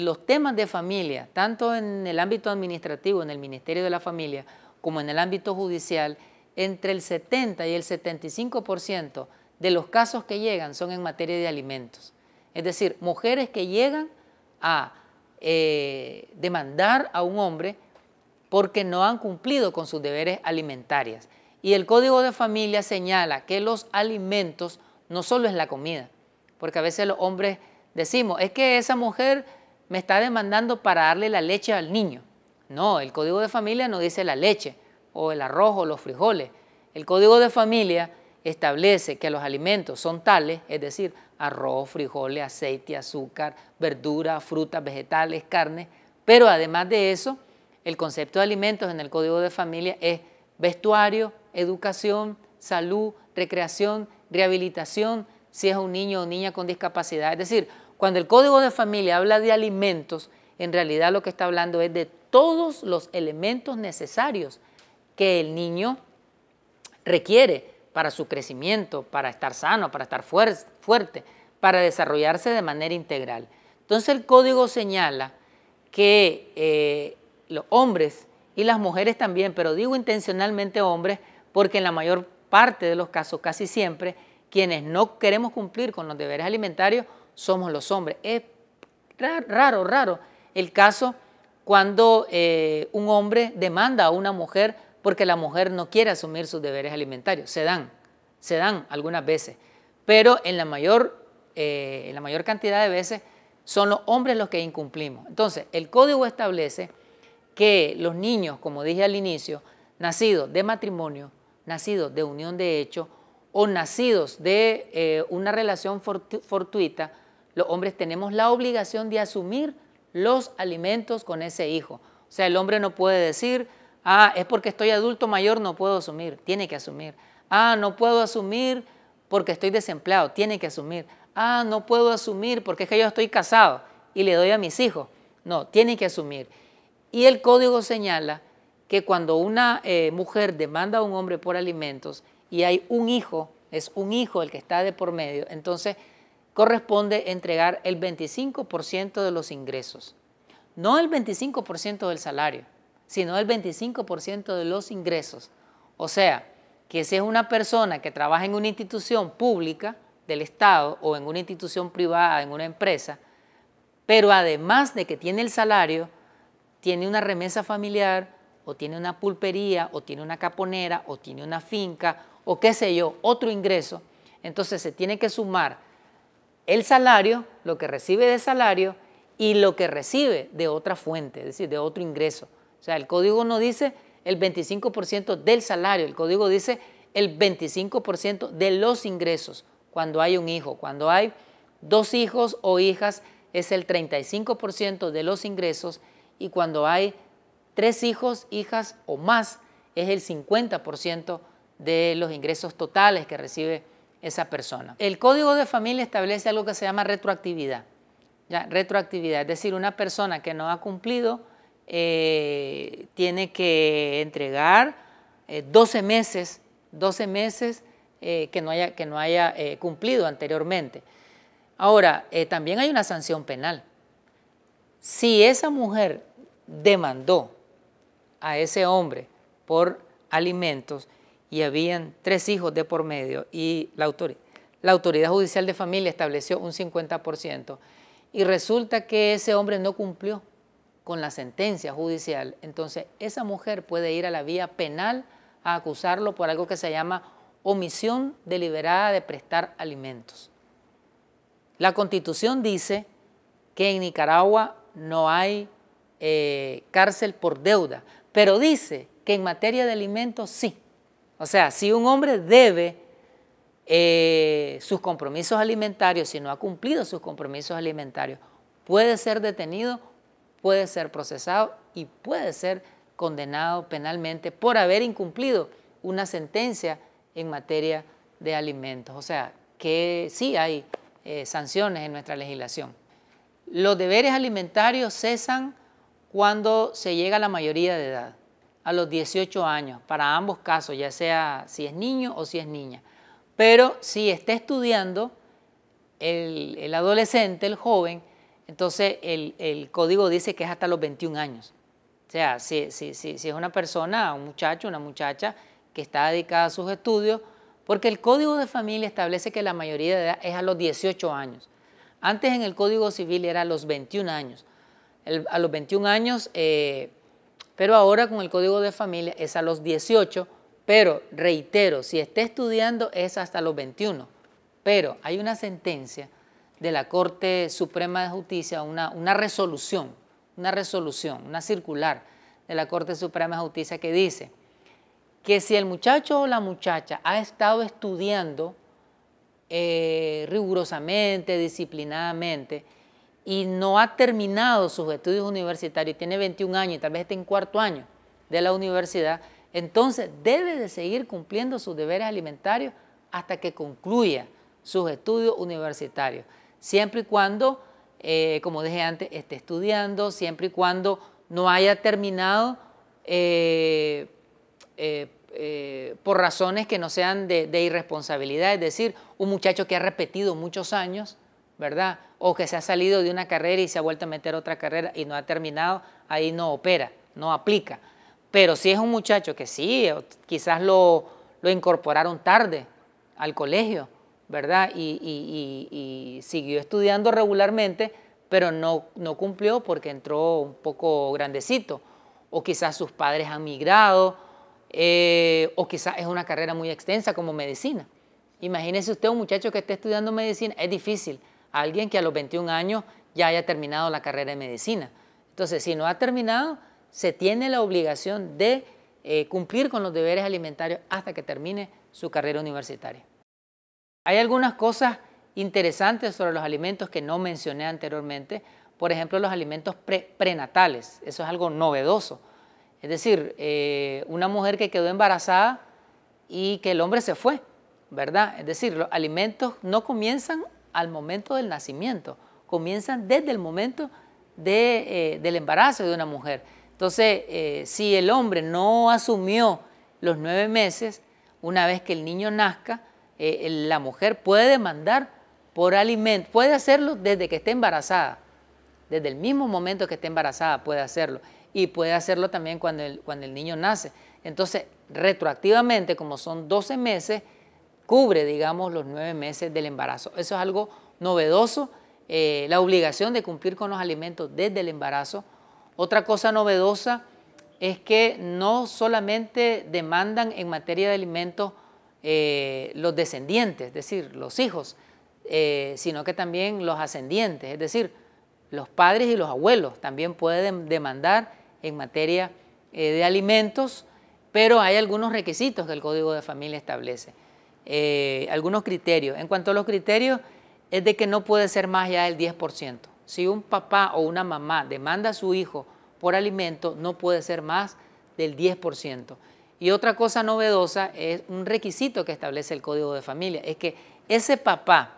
los temas de familia, tanto en el ámbito administrativo, en el Ministerio de la Familia, como en el ámbito judicial, entre el 70 y el 75% de los casos que llegan son en materia de alimentos. Es decir, mujeres que llegan a eh, demandar a un hombre porque no han cumplido con sus deberes alimentarias. Y el Código de Familia señala que los alimentos no solo es la comida, porque a veces los hombres decimos, es que esa mujer me está demandando para darle la leche al niño. No, el código de familia no dice la leche o el arroz o los frijoles. El código de familia establece que los alimentos son tales, es decir, arroz, frijoles, aceite, azúcar, verdura, frutas, vegetales, carne, pero además de eso, el concepto de alimentos en el código de familia es vestuario, educación, salud, recreación, rehabilitación, si es un niño o niña con discapacidad, es decir, cuando el Código de Familia habla de alimentos, en realidad lo que está hablando es de todos los elementos necesarios que el niño requiere para su crecimiento, para estar sano, para estar fuerte, para desarrollarse de manera integral. Entonces el código señala que eh, los hombres y las mujeres también, pero digo intencionalmente hombres, porque en la mayor parte de los casos, casi siempre, quienes no queremos cumplir con los deberes alimentarios somos los hombres. Es raro, raro el caso cuando eh, un hombre demanda a una mujer porque la mujer no quiere asumir sus deberes alimentarios. Se dan, se dan algunas veces, pero en la mayor, eh, en la mayor cantidad de veces son los hombres los que incumplimos. Entonces, el código establece que los niños, como dije al inicio, nacidos de matrimonio, nacidos de unión de hecho o nacidos de eh, una relación fortuita, los hombres tenemos la obligación de asumir los alimentos con ese hijo. O sea, el hombre no puede decir, ah, es porque estoy adulto mayor, no puedo asumir, tiene que asumir. Ah, no puedo asumir porque estoy desempleado, tiene que asumir. Ah, no puedo asumir porque es que yo estoy casado y le doy a mis hijos. No, tiene que asumir. Y el código señala que cuando una eh, mujer demanda a un hombre por alimentos y hay un hijo, es un hijo el que está de por medio, entonces corresponde entregar el 25% de los ingresos. No el 25% del salario, sino el 25% de los ingresos. O sea, que si es una persona que trabaja en una institución pública del Estado o en una institución privada, en una empresa, pero además de que tiene el salario, tiene una remesa familiar o tiene una pulpería o tiene una caponera o tiene una finca o qué sé yo, otro ingreso, entonces se tiene que sumar el salario, lo que recibe de salario y lo que recibe de otra fuente, es decir, de otro ingreso. O sea, el código no dice el 25% del salario, el código dice el 25% de los ingresos cuando hay un hijo. Cuando hay dos hijos o hijas es el 35% de los ingresos y cuando hay tres hijos, hijas o más es el 50% de los ingresos totales que recibe esa persona. El Código de Familia establece algo que se llama retroactividad. Ya, retroactividad, es decir, una persona que no ha cumplido eh, tiene que entregar 12 eh, meses, 12 meses eh, que no haya, que no haya cumplido anteriormente. Ahora, también hay una sanción penal. Si esa mujer demandó a ese hombre por alimentos, y habían tres hijos de por medio y la autoridad, judicial de familia estableció un 50% y resulta que ese hombre no cumplió con la sentencia judicial, entonces esa mujer puede ir a la vía penal a acusarlo por algo que se llama omisión deliberada de prestar alimentos. La constitución dice que en Nicaragua no hay eh, cárcel por deuda, pero dice que en materia de alimentos sí. O sea, si un hombre debe eh, sus compromisos alimentarios, si no ha cumplido sus compromisos alimentarios, puede ser detenido, puede ser procesado y puede ser condenado penalmente por haber incumplido una sentencia en materia de alimentos. O sea, que sí hay eh, sanciones en nuestra legislación. Los deberes alimentarios cesan cuando se llega a la mayoría de edad a los 18 años, para ambos casos, ya sea si es niño o si es niña. Pero si está estudiando el, adolescente, el joven, entonces el, código dice que es hasta los 21 años. O sea, si, si, es una persona, un muchacho, una muchacha que está dedicada a sus estudios, porque el código de familia establece que la mayoría de edad es a los 18 años. Antes en el código civil era a los 21 años. a los 21 años... Eh, pero ahora con el Código de Familia es a los 18, pero reitero, si está estudiando es hasta los 21. Pero hay una sentencia de la Corte Suprema de Justicia, una, resolución, una resolución, una circular de la Corte Suprema de Justicia que dice que si el muchacho o la muchacha ha estado estudiando eh, rigurosamente, disciplinadamente, y no ha terminado sus estudios universitarios tiene 21 años y tal vez esté en cuarto año de la universidad, entonces debe de seguir cumpliendo sus deberes alimentarios hasta que concluya sus estudios universitarios, siempre y cuando, eh, como dije antes, esté estudiando, siempre y cuando no haya terminado eh, eh, por razones que no sean de irresponsabilidad, es decir, un muchacho que ha repetido muchos años, ¿verdad? O que se ha salido de una carrera y se ha vuelto a meter otra carrera y no ha terminado, ahí no opera, no aplica. Pero si es un muchacho que sí, quizás lo, incorporaron tarde al colegio, ¿verdad? Y, siguió estudiando regularmente, pero no, no cumplió porque entró un poco grandecito. O quizás sus padres han migrado, eh, o quizás es una carrera muy extensa como medicina. Imagínese usted un muchacho que esté estudiando medicina, es difícil alguien que a los 21 años ya haya terminado la carrera de medicina. Entonces, si no ha terminado, se tiene la obligación de eh, cumplir con los deberes alimentarios hasta que termine su carrera universitaria. Hay algunas cosas interesantes sobre los alimentos que no mencioné anteriormente, por ejemplo, los alimentos prenatales, eso es algo novedoso. Es decir, eh, una mujer que quedó embarazada y que el hombre se fue, ¿verdad? Es decir, los alimentos no comienzan al momento del nacimiento, comienzan desde el momento eh, del embarazo de una mujer. Entonces, eh, si el hombre no asumió los nueve meses, una vez que el niño nazca, eh, la mujer puede demandar por alimento, puede hacerlo desde que esté embarazada, desde el mismo momento que esté embarazada puede hacerlo, y puede hacerlo también cuando el, cuando el niño nace. Entonces, retroactivamente, como son 12 meses, cubre, digamos, los nueve meses del embarazo. Eso es algo novedoso, eh, la obligación de cumplir con los alimentos desde el embarazo. Otra cosa novedosa es que no solamente demandan en materia de alimentos eh, los descendientes, es decir, los hijos, eh, sino que también los ascendientes, es decir, los padres y los abuelos también pueden demandar en materia de alimentos, pero hay algunos requisitos que el Código de Familia establece. Eh, algunos criterios. En cuanto a los criterios, es de que no puede ser más allá del 10%. Si un papá o una mamá demanda a su hijo por alimento, no puede ser más del 10%. Y otra cosa novedosa es un requisito que establece el Código de Familia, es que ese papá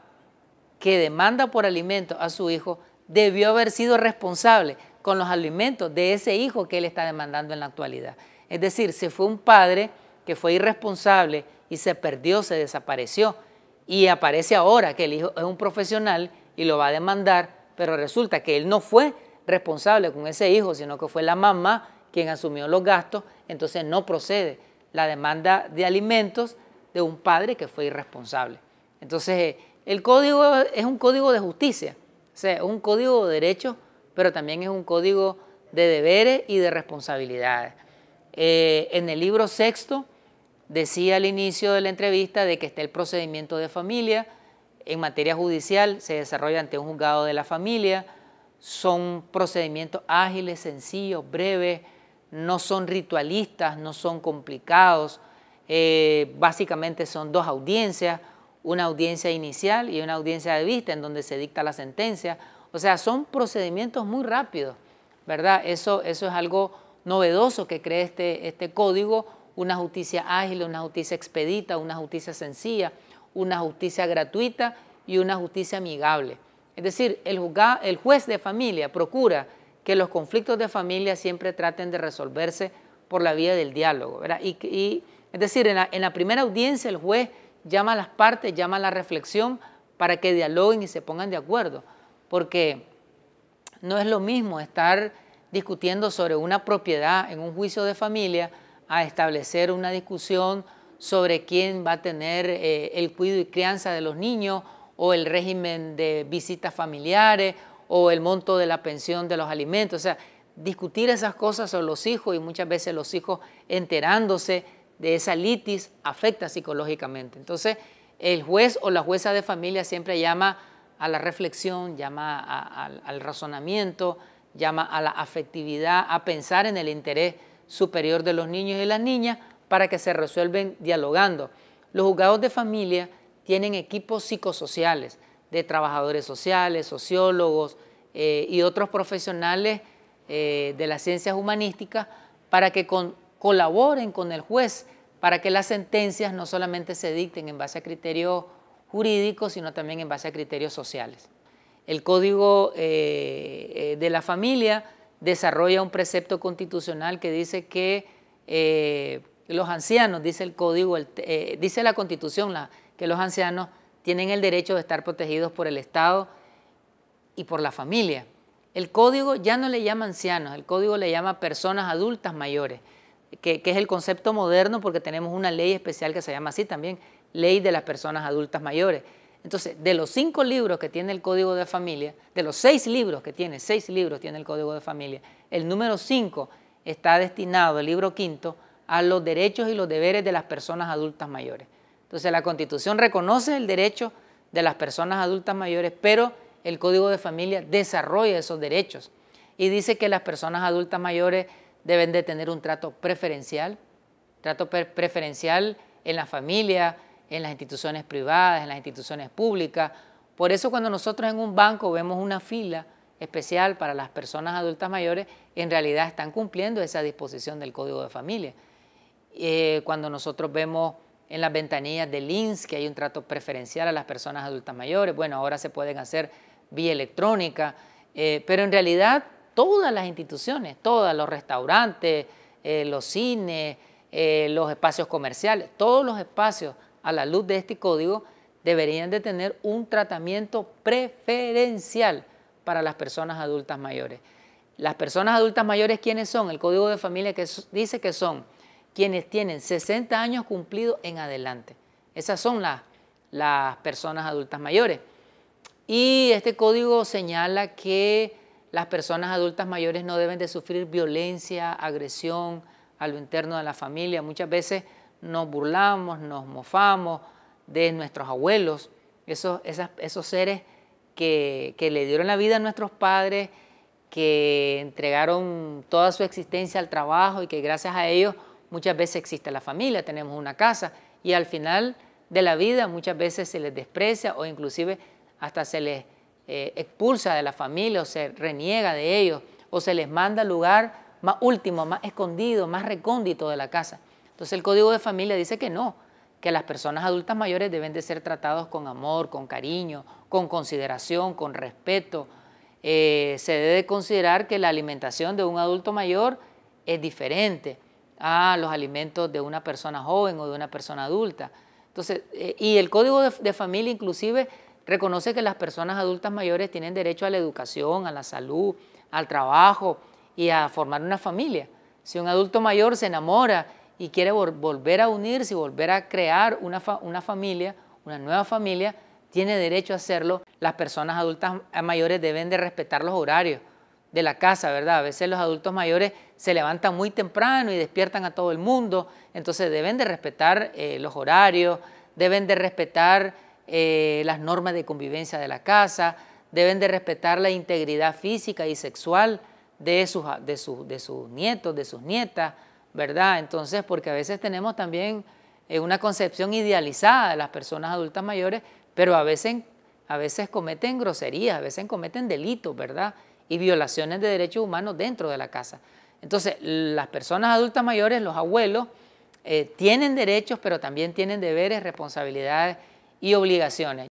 que demanda por alimento a su hijo debió haber sido responsable con los alimentos de ese hijo que él está demandando en la actualidad. Es decir, si fue un padre que fue irresponsable y se perdió, se desapareció. Y aparece ahora que el hijo es un profesional y lo va a demandar, pero resulta que él no fue responsable con ese hijo, sino que fue la mamá quien asumió los gastos, entonces no procede la demanda de alimentos de un padre que fue irresponsable. Entonces, eh, el código es un código de justicia, sea, es un código de derechos, pero también es un código de deberes y de responsabilidades. Eh, en el libro sexto Decía al inicio de la entrevista de que está el procedimiento de familia. En materia judicial se desarrolla ante un juzgado de la familia. Son procedimientos ágiles, sencillos, breves, no son ritualistas, no son complicados. Eh, básicamente son dos audiencias, una audiencia inicial y una audiencia de vista en donde se dicta la sentencia. O sea, son procedimientos muy rápidos, ¿verdad? Eso, eso es algo novedoso que cree este, este código una justicia ágil, una justicia expedita, una justicia sencilla, una justicia gratuita y una justicia amigable. Es decir, el, el juez de familia procura que los conflictos de familia siempre traten de resolverse por la vía del diálogo. Y, es decir, en la primera audiencia el juez llama a las partes, llama a la reflexión para que dialoguen y se pongan de acuerdo, porque no es lo mismo estar discutiendo sobre una propiedad en un juicio de familia a establecer una discusión sobre quién va a tener eh, el cuidado y crianza de los niños o el régimen de visitas familiares o el monto de la pensión de los alimentos. O sea, discutir esas cosas sobre los hijos y muchas veces los hijos enterándose de esa litis afecta psicológicamente. Entonces, el juez o la jueza de familia siempre llama a la reflexión, llama al razonamiento, llama a la afectividad, a pensar en el interés superior de los niños y las niñas para que se resuelven dialogando. Los juzgados de familia tienen equipos psicosociales de trabajadores sociales, sociólogos eh, y otros profesionales eh, de las ciencias humanísticas para que colaboren con el juez para que las sentencias no solamente se dicten en base a criterios jurídicos, sino también en base a criterios sociales. El Código eh, de la Familia desarrolla un precepto constitucional que dice que eh, los ancianos, dice el código, eh, dice la constitución, que los ancianos tienen el derecho de estar protegidos por el Estado y por la familia. El código ya no le llama ancianos, el código le llama personas adultas mayores, que es el concepto moderno porque tenemos una ley especial que se llama así también, ley de las personas adultas mayores. Entonces, de los cinco libros que tiene el Código de Familia, de los seis libros que tiene, seis libros tiene el Código de Familia, el número cinco está destinado, el libro quinto, a los derechos y los deberes de las personas adultas mayores. Entonces, la Constitución reconoce el derecho de las personas adultas mayores, pero el Código de Familia desarrolla esos derechos y dice que las personas adultas mayores deben de tener un trato preferencial, trato preferencial en la familia, en las instituciones privadas, en las instituciones públicas. Por eso cuando nosotros en un banco vemos una fila especial para las personas adultas mayores, en realidad están cumpliendo esa disposición del Código de Familia. Eh, cuando nosotros vemos en las ventanillas del INS que hay un trato preferencial a las personas adultas mayores, bueno, ahora se pueden hacer vía electrónica, eh, pero en realidad todas las instituciones, todos los restaurantes, eh, los cines, los espacios comerciales, todos los espacios a la luz de este código, deberían de tener un tratamiento preferencial para las personas adultas mayores. Las personas adultas mayores, ¿quiénes son? El Código de Familia que dice que son quienes tienen 60 años cumplidos en adelante. Esas son las, las personas adultas mayores. Y este código señala que las personas adultas mayores no deben de sufrir violencia, agresión a lo interno de la familia. Muchas veces nos burlamos, nos mofamos de nuestros abuelos, esos, seres que, le dieron la vida a nuestros padres, que entregaron toda su existencia al trabajo y que gracias a ellos muchas veces existe la familia, tenemos una casa y al final de la vida muchas veces se les desprecia o inclusive hasta se les eh, expulsa de la familia o se reniega de ellos o se les manda al lugar más último, más escondido, más recóndito de la casa. Entonces el Código de Familia dice que no, que las personas adultas mayores deben de ser tratados con amor, con cariño, con consideración, con respeto. Eh, se debe considerar que la alimentación de un adulto mayor es diferente a los alimentos de una persona joven o de una persona adulta. Entonces, eh, y el Código de Familia inclusive reconoce que las personas adultas mayores tienen derecho a la educación, a la salud, al trabajo y a formar una familia. Si un adulto mayor se enamora y quiere volver a unirse y volver a crear una, familia, una nueva familia, tiene derecho a hacerlo. Las personas adultas mayores deben de respetar los horarios de la casa, ¿verdad? A veces los adultos mayores se levantan muy temprano y despiertan a todo el mundo, entonces deben de respetar eh, los horarios, deben de respetar eh, las normas de convivencia de la casa, deben de respetar la integridad física y sexual de sus, de, de sus nietos, de sus nietas, ¿verdad? Entonces, porque a veces tenemos también eh, una concepción idealizada de las personas adultas mayores, pero a veces, a veces cometen groserías, a veces cometen delitos, ¿verdad? Y violaciones de derechos humanos dentro de la casa. Entonces, las personas adultas mayores, los abuelos, eh, tienen derechos, pero también tienen deberes, responsabilidades y obligaciones.